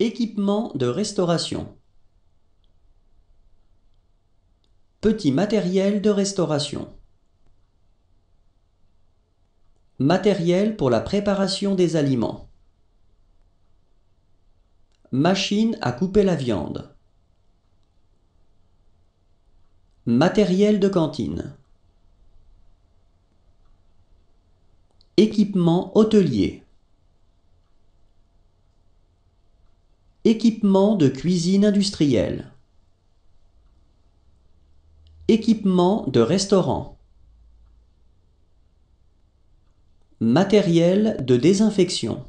Équipement de restauration. Petit matériel de restauration. Matériel pour la préparation des aliments. Machine à couper la viande. Matériel de cantine. Équipement hôtelier. Équipement de cuisine industrielle. Équipement de restaurant. Matériel de désinfection.